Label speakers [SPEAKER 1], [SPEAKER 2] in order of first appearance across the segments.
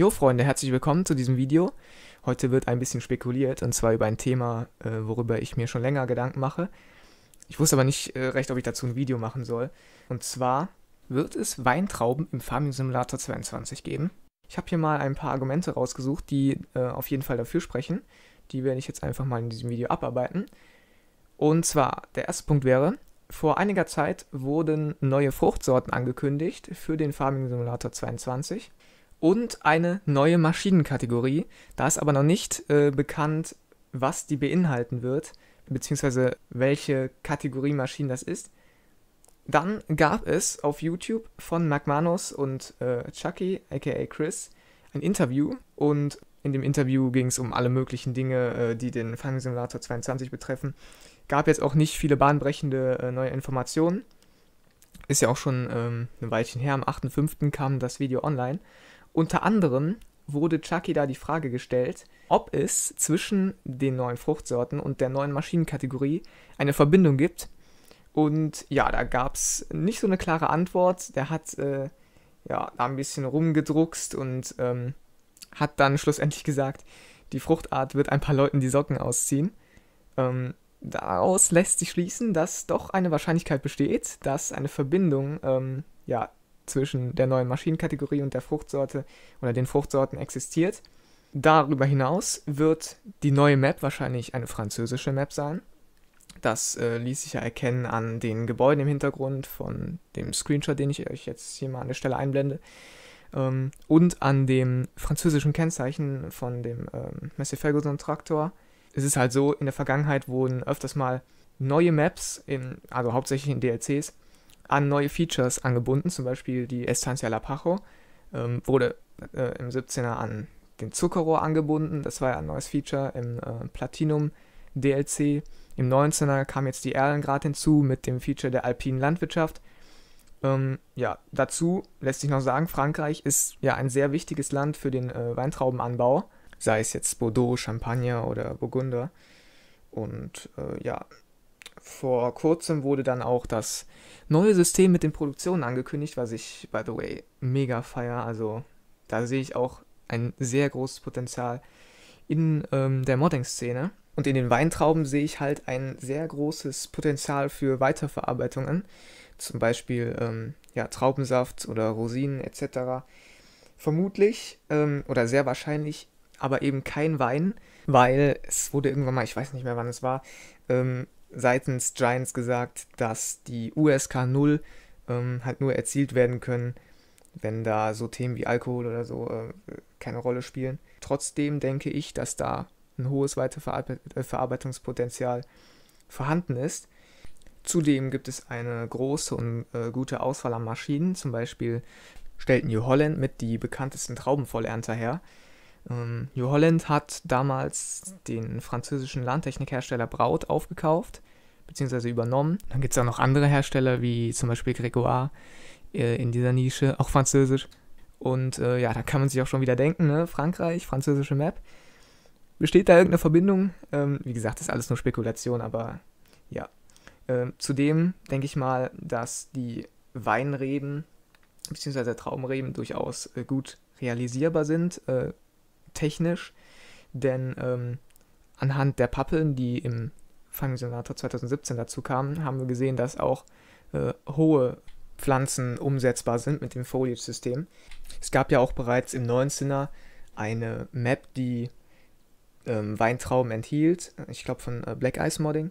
[SPEAKER 1] Jo Freunde, herzlich willkommen zu diesem Video. Heute wird ein bisschen spekuliert und zwar über ein Thema, äh, worüber ich mir schon länger Gedanken mache. Ich wusste aber nicht äh, recht, ob ich dazu ein Video machen soll. Und zwar wird es Weintrauben im Farming Simulator 22 geben. Ich habe hier mal ein paar Argumente rausgesucht, die äh, auf jeden Fall dafür sprechen. Die werde ich jetzt einfach mal in diesem Video abarbeiten. Und zwar, der erste Punkt wäre, vor einiger Zeit wurden neue Fruchtsorten angekündigt für den Farming Simulator 22 und eine neue Maschinenkategorie. Da ist aber noch nicht äh, bekannt, was die beinhalten wird, beziehungsweise welche Kategorie Maschinen das ist. Dann gab es auf YouTube von McManus und äh, Chucky, aka Chris, ein Interview und in dem Interview ging es um alle möglichen Dinge, äh, die den Farming Simulator 22 betreffen. Gab jetzt auch nicht viele bahnbrechende äh, neue Informationen. Ist ja auch schon ähm, ein Weilchen her, am 8.5. kam das Video online. Unter anderem wurde Chucky da die Frage gestellt, ob es zwischen den neuen Fruchtsorten und der neuen Maschinenkategorie eine Verbindung gibt. Und ja, da gab es nicht so eine klare Antwort. Der hat äh, ja, da ein bisschen rumgedruckst und ähm, hat dann schlussendlich gesagt, die Fruchtart wird ein paar Leuten die Socken ausziehen. Ähm, daraus lässt sich schließen, dass doch eine Wahrscheinlichkeit besteht, dass eine Verbindung ähm, ja, zwischen der neuen Maschinenkategorie und der Fruchtsorte oder den Fruchtsorten existiert. Darüber hinaus wird die neue Map wahrscheinlich eine französische Map sein. Das äh, ließ sich ja erkennen an den Gebäuden im Hintergrund, von dem Screenshot, den ich euch jetzt hier mal an der Stelle einblende, ähm, und an dem französischen Kennzeichen von dem ähm, Messi Ferguson Traktor. Es ist halt so, in der Vergangenheit wurden öfters mal neue Maps, in, also hauptsächlich in DLCs, an neue Features angebunden. Zum Beispiel die Estancia La Pajo ähm, wurde äh, im 17er an den Zuckerrohr angebunden. Das war ja ein neues Feature im äh, Platinum DLC. Im 19er kam jetzt die Erlengrad hinzu mit dem Feature der alpinen Landwirtschaft. Ähm, ja, dazu lässt sich noch sagen, Frankreich ist ja ein sehr wichtiges Land für den äh, Weintraubenanbau, sei es jetzt Bordeaux, Champagner oder Burgunder. Und äh, ja, vor kurzem wurde dann auch das neue System mit den Produktionen angekündigt, was ich, by the way, mega feier. Also da sehe ich auch ein sehr großes Potenzial in ähm, der Modding-Szene. Und in den Weintrauben sehe ich halt ein sehr großes Potenzial für Weiterverarbeitungen. Zum Beispiel ähm, ja, Traubensaft oder Rosinen etc. Vermutlich ähm, oder sehr wahrscheinlich aber eben kein Wein, weil es wurde irgendwann mal, ich weiß nicht mehr wann es war, ähm, seitens Giants gesagt, dass die USK 0 ähm, halt nur erzielt werden können, wenn da so Themen wie Alkohol oder so äh, keine Rolle spielen. Trotzdem denke ich, dass da ein hohes Weiterverarbeitungspotenzial äh, vorhanden ist. Zudem gibt es eine große und äh, gute Auswahl an Maschinen. Zum Beispiel stellt New Holland mit die bekanntesten Traubenvollernter her. Ähm, New Holland hat damals den französischen Landtechnikhersteller Braut aufgekauft, beziehungsweise übernommen. Dann gibt es auch noch andere Hersteller, wie zum Beispiel Grégoire äh, in dieser Nische, auch französisch. Und äh, ja, da kann man sich auch schon wieder denken, ne? Frankreich, französische Map. Besteht da irgendeine Verbindung? Ähm, wie gesagt, ist alles nur Spekulation, aber ja. Ähm, zudem denke ich mal, dass die Weinreben bzw. Traumreben durchaus äh, gut realisierbar sind. Äh, technisch, denn ähm, anhand der Pappeln, die im Fangsimulator 2017 dazu kamen, haben wir gesehen, dass auch äh, hohe Pflanzen umsetzbar sind mit dem Foliage-System. Es gab ja auch bereits im 19er eine Map, die ähm, Weintrauben enthielt, ich glaube von äh, Black Ice Modding.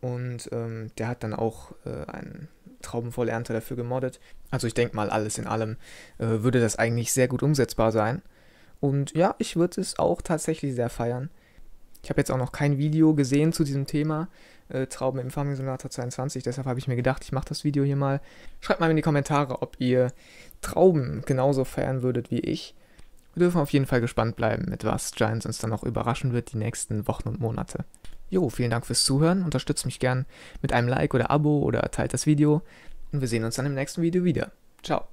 [SPEAKER 1] Und ähm, der hat dann auch äh, einen Traubenvollernter dafür gemoddet. Also ich denke mal, alles in allem äh, würde das eigentlich sehr gut umsetzbar sein. Und ja, ich würde es auch tatsächlich sehr feiern. Ich habe jetzt auch noch kein Video gesehen zu diesem Thema, äh, Trauben im Farming Simulator 22, deshalb habe ich mir gedacht, ich mache das Video hier mal. Schreibt mal in die Kommentare, ob ihr Trauben genauso feiern würdet wie ich. Wir dürfen auf jeden Fall gespannt bleiben, mit was Giants uns dann noch überraschen wird die nächsten Wochen und Monate. Jo, vielen Dank fürs Zuhören, unterstützt mich gern mit einem Like oder Abo oder teilt das Video und wir sehen uns dann im nächsten Video wieder. Ciao.